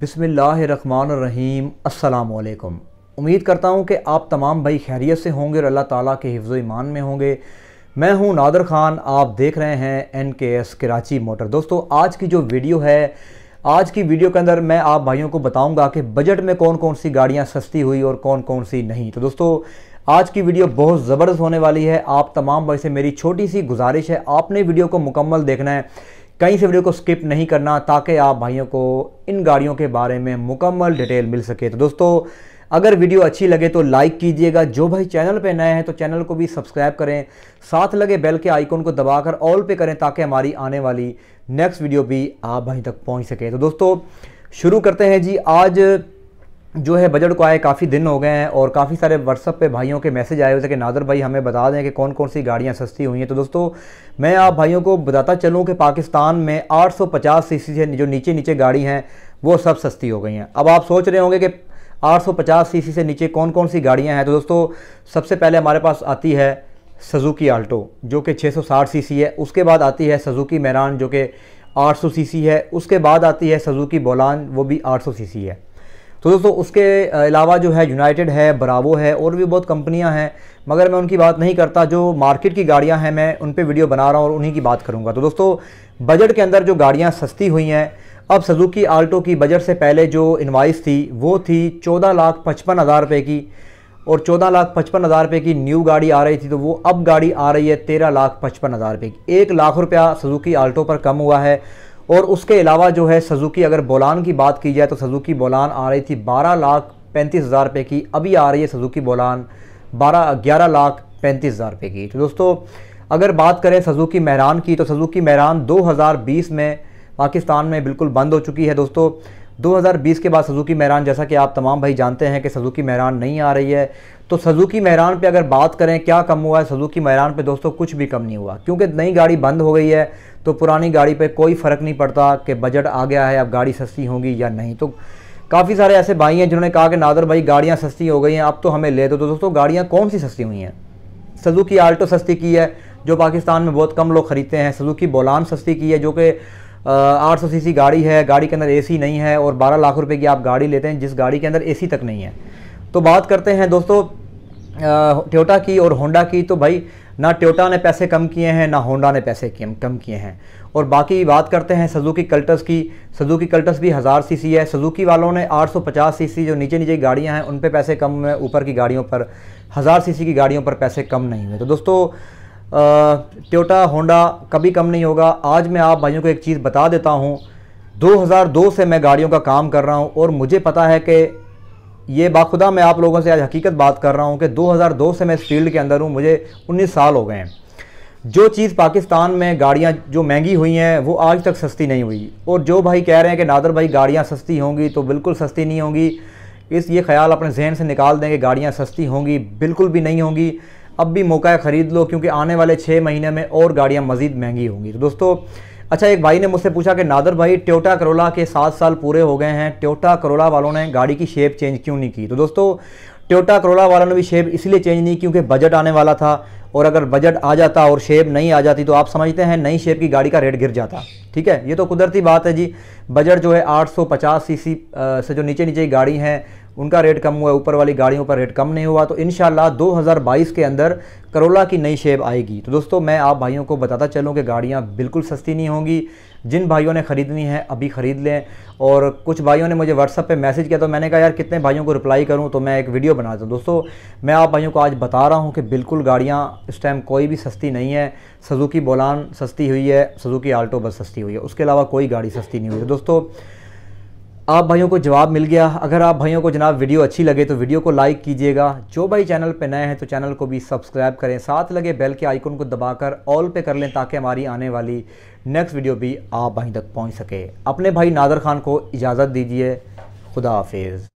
बिसमीम् अल्लाम उम्मीद करता हूँ कि आप तमाम भाई खैरियत से होंगे और अल्लाह ताला के हिफ्ज़ ईमान में होंगे मैं हूँ नादर ख़ान आप देख रहे हैं एन के एस कराची मोटर दोस्तों आज की जो वीडियो है आज की वीडियो के अंदर मैं आप भाइयों को बताऊंगा कि बजट में कौन कौन सी गाड़ियाँ सस्ती हुई और कौन कौन सी नहीं तो दोस्तों आज की वीडियो बहुत ज़बरदस्त होने वाली है आप तमाम भाई से मेरी छोटी सी गुजारिश है आपने वीडियो को मुकम्मल देखना है कहीं से वीडियो को स्किप नहीं करना ताकि आप भाइयों को इन गाड़ियों के बारे में मुकम्मल डिटेल मिल सके तो दोस्तों अगर वीडियो अच्छी लगे तो लाइक कीजिएगा जो भाई चैनल पर नए हैं तो चैनल को भी सब्सक्राइब करें साथ लगे बेल के आइकॉन को दबाकर ऑल पे करें ताकि हमारी आने वाली नेक्स्ट वीडियो भी आप भाई तक पहुँच सके तो दोस्तों शुरू करते हैं जी आज जो है बजट को आए काफ़ी दिन हो गए हैं और काफ़ी सारे व्हाट्सअप पे भाइयों के मैसेज आए हुए थे कि नादर भाई हमें बता दें कि कौन कौन सी गाड़ियां सस्ती हुई हैं तो दोस्तों मैं आप भाइयों को बताता चलूं कि पाकिस्तान में 850 सीसी से जो नीचे नीचे गाड़ी हैं वो सब सस्ती हो गई हैं अब आप सोच रहे होंगे कि आठ सीसी से नीचे कौन कौन सी गाड़ियाँ हैं तो दोस्तों सबसे पहले हमारे पास आती है सजुकी आल्टो जो कि छः सौ है उसके बाद आती है सजुकी मैरान जो कि आठ सौ है उसके बाद आती है सजुकी बोलान वो भी आठ सौ है तो दोस्तों उसके अलावा जो है यूनाइटेड है ब्रावो है और भी बहुत कंपनियां हैं मगर मैं उनकी बात नहीं करता जो मार्केट की गाड़ियां हैं मैं उन पर वीडियो बना रहा हूँ और उन्हीं की बात करूँगा तो दोस्तों बजट के अंदर जो गाड़ियाँ सस्ती हुई हैं अब सजुकी आल्टो की बजट से पहले जो इन्वाइस थी वो थी चौदह लाख पचपन हज़ार रुपये की और चौदह लाख पचपन हज़ार रुपये की न्यू गाड़ी आ रही थी तो वो अब गाड़ी आ रही है तेरह लाख पचपन हज़ार रुपये की एक लाख रुपया सजुकी आल्टो पर कम हुआ है और उसके अलावा जो है सजुकी अगर बोलान की बात की जाए तो सजुकी बोलान आ रही थी बारह लाख पैंतीस हज़ार रुपये की अभी आ रही है सजुकी बोलान बारह ग्यारह लाख पैंतीस हज़ार रुपये की तो दोस्तों अगर बात करें सजुकी महरान की तो सजुकी महरान 2020 में पाकिस्तान में बिल्कुल बंद हो चुकी है दोस्तों 2020 के बाद सजुकी महरान जैसा कि आप तमाम भाई जानते हैं कि सजुकी महरान नहीं आ रही है तो सजुकी महरान पे अगर बात करें क्या कम हुआ है सजुकी महरान पे दोस्तों कुछ भी कम नहीं हुआ क्योंकि नई गाड़ी बंद हो गई है तो पुरानी गाड़ी पे कोई फ़र्क नहीं पड़ता कि बजट आ गया है अब गाड़ी सस्ती होगी या नहीं तो काफ़ी सारे ऐसे भाई हैं जिन्होंने कहा कि नादर भाई गाड़ियाँ सस्ती हो गई हैं अब तो हमें ले दो तो दोस्तों गाड़ियाँ कौन सी सस्ती हुई हैं सजुकी आल्टो सस्ती की है जो पाकिस्तान में बहुत कम लोग ख़रीदते हैं सजुकी बोलान सस्ती की है जो कि आठ सौ सी गाड़ी है गाड़ी के अंदर एसी नहीं है और बारह लाख रुपए की आप गाड़ी लेते हैं जिस गाड़ी के अंदर एसी तक नहीं है तो बात करते हैं दोस्तों टोयोटा की और होंडा की तो भाई ना टोयोटा ने पैसे कम किए हैं ना होंडा ने पैसे कम किए हैं और बाकी बात करते हैं सजुकी कल्टस की सजुकी कल्टस भी हज़ार सीसी है सजुकी वालों ने 850 सीसी जो नीचे नीचे गाड़ियां हैं उन पे पैसे कम हुए ऊपर की गाड़ियों पर हज़ार सीसी की गाड़ियों पर पैसे कम नहीं हुए तो दोस्तों ट्योटा होंडा कभी कम नहीं होगा आज मैं आप भाइयों को एक चीज़ बता देता हूँ 2002 से मैं गाड़ियों का काम कर रहा हूँ और मुझे पता है कि ये बाखुदा मैं आप लोगों से आज हकीकत बात कर रहा हूँ कि 2002 से मैं इस फील्ड के अंदर हूँ मुझे 19 साल हो गए हैं जो चीज़ पाकिस्तान में गाड़ियाँ जो महंगी हुई हैं वो आज तक सस्ती नहीं हुई और जो भाई कह रहे हैं कि नादर भाई गाड़ियाँ सस्ती होंगी तो बिल्कुल सस्ती नहीं होंगी इस ये ख्याल अपने जहन से निकाल दें कि गाड़ियाँ सस्ती होंगी बिल्कुल भी नहीं होंगी अब भी मौका है ख़रीद लो क्योंकि आने वाले छः महीने में और गाड़ियाँ मज़ीद महंगी होंगी तो दोस्तों अच्छा एक भाई ने मुझसे पूछा कि नादर भाई ट्योटा करोला के सात साल पूरे हो गए हैं ट्योटा करोला वालों ने गाड़ी की शेप चेंज क्यों नहीं की तो दोस्तों ट्योटा करोला वालों ने भी शेप इसलिए चेंज नहीं क्योंकि बजट आने वाला था और अगर बजट आ जाता और शेप नहीं आ जाती तो आप समझते हैं नई शेप की गाड़ी का रेट गिर जाता ठीक है ये तो कुदरती बात है जी बजट जो है 850 सीसी से जो नीचे नीचे गाड़ी हैं उनका रेट कम हुआ है ऊपर वाली गाड़ियों का रेट कम नहीं हुआ तो इन 2022 के अंदर करोला की नई शेप आएगी तो दोस्तों मैं आप भाइयों को बताता चलूँ कि गाड़ियाँ बिल्कुल सस्ती नहीं होंगी जिन भाइयों ने ख़रीदनी है अभी ख़रीद लें और कुछ भाइयों ने मुझे व्हाट्सअप पे मैसेज किया तो मैंने कहा यार कितने भाइयों को रिप्लाई करूं तो मैं एक वीडियो बना दूँ दोस्तों मैं आप भाइयों को आज बता रहा हूं कि बिल्कुल गाड़ियां इस टाइम कोई भी सस्ती नहीं है सजुकी बोलान सस्ती हुई है सजुकी आल्टो बस सस्ती हुई है उसके अलावा कोई गाड़ी सस्ती नहीं हुई है दोस्तों आप भाइयों को जवाब मिल गया अगर आप भाइयों को जनाब वीडियो अच्छी लगे तो वीडियो को लाइक कीजिएगा जो भाई चैनल पर नए हैं तो चैनल को भी सब्सक्राइब करें साथ लगे बेल के आइकन को दबाकर ऑल पे कर लें ताकि हमारी आने वाली नेक्स्ट वीडियो भी आप भाई तक पहुंच सके अपने भाई नादर खान को इजाज़त दीजिए खुदा हाफिज़